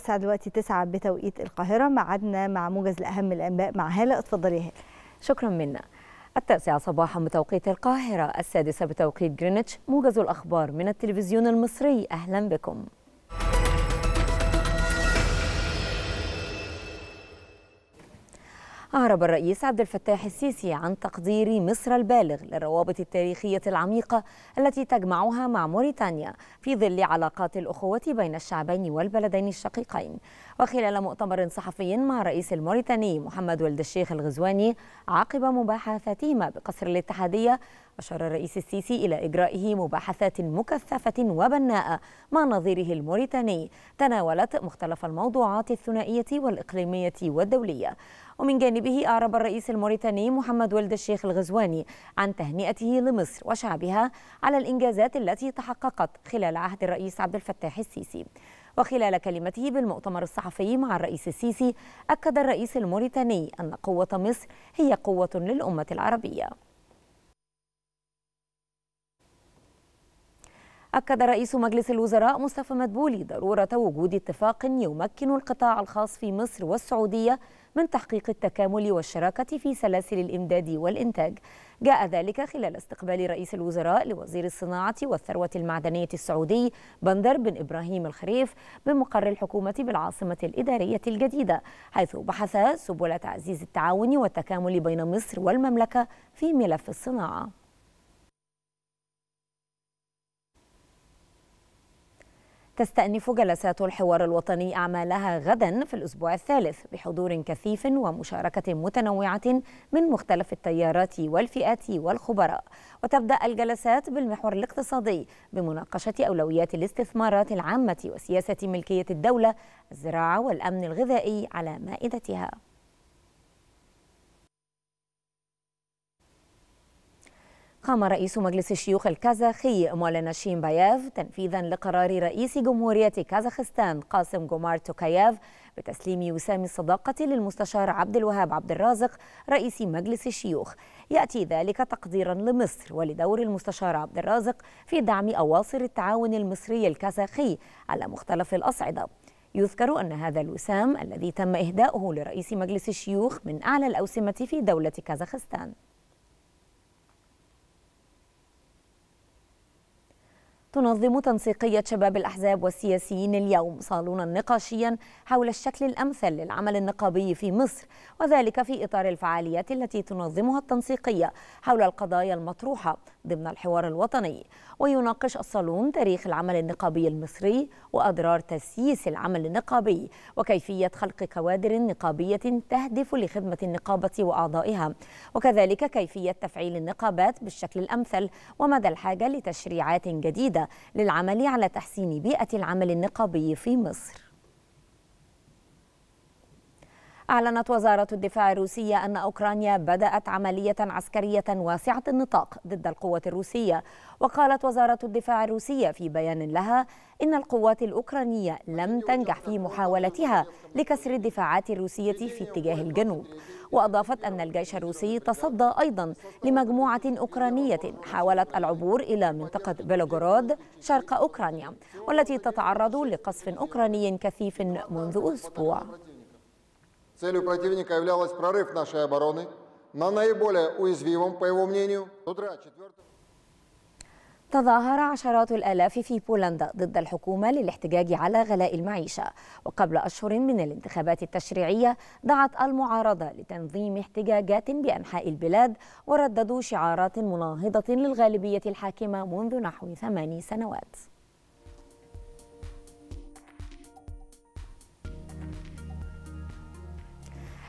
الساعة دلوقتي 9 بتوقيت القاهرة ميعادنا مع موجز الأهم الأنباء مع هالة اتفضلي يا هالة شكرا منا التاسعة صباحا بتوقيت القاهرة السادسة بتوقيت جرينتش موجز الأخبار من التلفزيون المصري أهلا بكم أعرب الرئيس عبد الفتاح السيسي عن تقدير مصر البالغ للروابط التاريخية العميقة التي تجمعها مع موريتانيا في ظل علاقات الأخوة بين الشعبين والبلدين الشقيقين وخلال مؤتمر صحفي مع الرئيس الموريتاني محمد ولد الشيخ الغزواني عقب مباحثاتهما بقصر الاتحادية أشار الرئيس السيسي إلى إجرائه مباحثات مكثفة وبناءة مع نظيره الموريتاني تناولت مختلف الموضوعات الثنائية والإقليمية والدولية ومن جانبه أعرب الرئيس الموريتاني محمد ولد الشيخ الغزواني عن تهنئته لمصر وشعبها على الإنجازات التي تحققت خلال عهد الرئيس عبد الفتاح السيسي وخلال كلمته بالمؤتمر الصحفي مع الرئيس السيسي أكد الرئيس الموريتاني أن قوة مصر هي قوة للأمة العربية أكد رئيس مجلس الوزراء مصطفى مدبولي ضرورة وجود اتفاق يمكن القطاع الخاص في مصر والسعودية من تحقيق التكامل والشراكة في سلاسل الإمداد والإنتاج جاء ذلك خلال استقبال رئيس الوزراء لوزير الصناعة والثروة المعدنية السعودي بندر بن إبراهيم الخريف بمقر الحكومة بالعاصمة الإدارية الجديدة حيث بحث سبل تعزيز التعاون والتكامل بين مصر والمملكة في ملف الصناعة تستأنف جلسات الحوار الوطني أعمالها غدا في الأسبوع الثالث بحضور كثيف ومشاركة متنوعة من مختلف التيارات والفئات والخبراء وتبدأ الجلسات بالمحور الاقتصادي بمناقشة أولويات الاستثمارات العامة وسياسة ملكية الدولة الزراعة والأمن الغذائي على مائدتها قام رئيس مجلس الشيوخ الكازاخي مولانا باياف تنفيذا لقرار رئيس جمهورية كازاخستان قاسم جومار توكاياف بتسليم وسام الصداقة للمستشار عبد الوهاب عبد الرازق رئيس مجلس الشيوخ يأتي ذلك تقديرا لمصر ولدور المستشار عبد الرازق في دعم أواصر التعاون المصري الكازاخي على مختلف الأصعدة يذكر أن هذا الوسام الذي تم إهداؤه لرئيس مجلس الشيوخ من أعلى الأوسمة في دولة كازاخستان تنظم تنسيقية شباب الأحزاب والسياسيين اليوم صالونا نقاشيا حول الشكل الأمثل للعمل النقابي في مصر وذلك في إطار الفعاليات التي تنظمها التنسيقية حول القضايا المطروحة ضمن الحوار الوطني ويناقش الصالون تاريخ العمل النقابي المصري وأضرار تسييس العمل النقابي وكيفية خلق كوادر نقابية تهدف لخدمة النقابة وأعضائها وكذلك كيفية تفعيل النقابات بالشكل الأمثل ومدى الحاجة لتشريعات جديدة للعمل على تحسين بيئة العمل النقابي في مصر أعلنت وزارة الدفاع الروسية أن أوكرانيا بدأت عملية عسكرية واسعة النطاق ضد القوة الروسية وقالت وزارة الدفاع الروسية في بيان لها إن القوات الأوكرانية لم تنجح في محاولتها لكسر الدفاعات الروسية في اتجاه الجنوب وأضافت أن الجيش الروسي تصدى أيضا لمجموعة أوكرانية حاولت العبور إلى منطقة بيلغورود شرق أوكرانيا والتي تتعرض لقصف أوكراني كثيف منذ أسبوع Целью противника являлась прорыв нашей обороны на наиболее уязвимом, по его мнению, утра 4 تظاهر عشرات الآلاف في بولندا ضد الحكومة للاحتجاج على غلاء المعيشة وقبل أشهر من الانتخابات التشريعية دعت المعارضة لتنظيم احتجاجات بأنحاء البلاد ورددوا شعارات مناهضة للغالبية الحاكمة منذ نحو ثماني سنوات